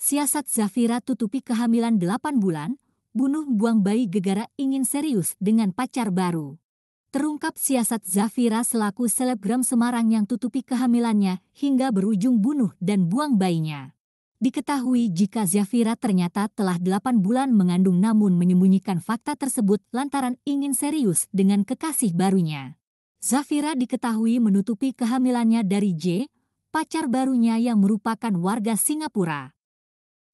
Siasat Zafira tutupi kehamilan 8 bulan, bunuh buang bayi gegara ingin serius dengan pacar baru. Terungkap siasat Zafira selaku selebgram Semarang yang tutupi kehamilannya hingga berujung bunuh dan buang bayinya. Diketahui jika Zafira ternyata telah 8 bulan mengandung namun menyembunyikan fakta tersebut lantaran ingin serius dengan kekasih barunya. Zafira diketahui menutupi kehamilannya dari J, pacar barunya yang merupakan warga Singapura.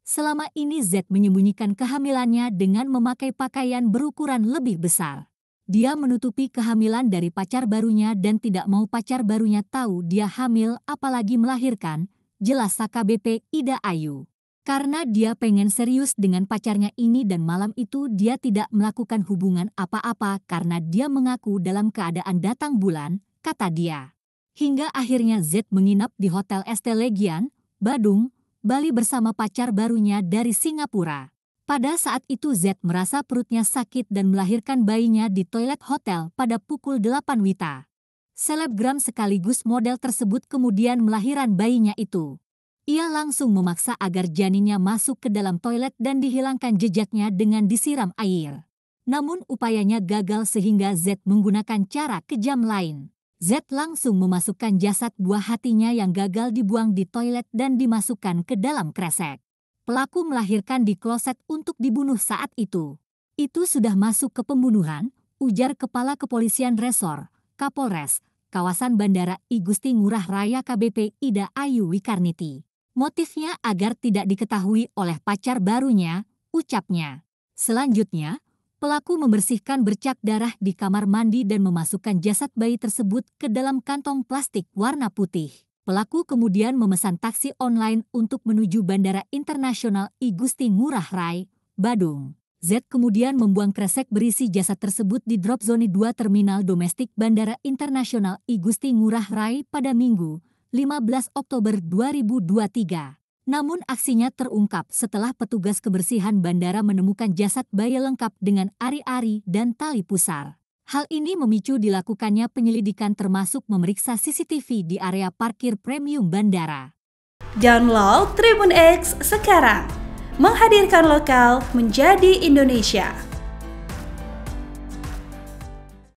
Selama ini Z menyembunyikan kehamilannya dengan memakai pakaian berukuran lebih besar. Dia menutupi kehamilan dari pacar barunya dan tidak mau pacar barunya tahu dia hamil apalagi melahirkan, jelas AKBP Ida Ayu. Karena dia pengen serius dengan pacarnya ini dan malam itu dia tidak melakukan hubungan apa-apa karena dia mengaku dalam keadaan datang bulan, kata dia. Hingga akhirnya Z menginap di Hotel Estelegian, Badung, Bali bersama pacar barunya dari Singapura. Pada saat itu Z merasa perutnya sakit dan melahirkan bayinya di toilet hotel pada pukul 8 Wita. Selebgram sekaligus model tersebut kemudian melahiran bayinya itu. Ia langsung memaksa agar janinnya masuk ke dalam toilet dan dihilangkan jejaknya dengan disiram air. Namun upayanya gagal sehingga Z menggunakan cara kejam lain. Z langsung memasukkan jasad buah hatinya yang gagal dibuang di toilet dan dimasukkan ke dalam kresek. Pelaku melahirkan di kloset untuk dibunuh saat itu. Itu sudah masuk ke pembunuhan, ujar Kepala Kepolisian Resor, Kapolres, kawasan Bandara I Gusti Ngurah Raya KBP Ida Ayu Wikarniti. Motifnya agar tidak diketahui oleh pacar barunya, ucapnya. Selanjutnya, pelaku membersihkan bercak darah di kamar mandi dan memasukkan jasad bayi tersebut ke dalam kantong plastik warna putih. Pelaku kemudian memesan taksi online untuk menuju Bandara Internasional I Gusti Ngurah Rai, Badung. Z kemudian membuang kresek berisi jasad tersebut di drop zone 2 terminal domestik Bandara Internasional I Gusti Ngurah Rai pada Minggu, 15 Oktober 2023. Namun aksinya terungkap setelah petugas kebersihan bandara menemukan jasad bayi lengkap dengan ari-ari dan tali pusar. Hal ini memicu dilakukannya penyelidikan termasuk memeriksa CCTV di area parkir premium bandara. Download Tribun X sekarang. Menghadirkan lokal menjadi Indonesia.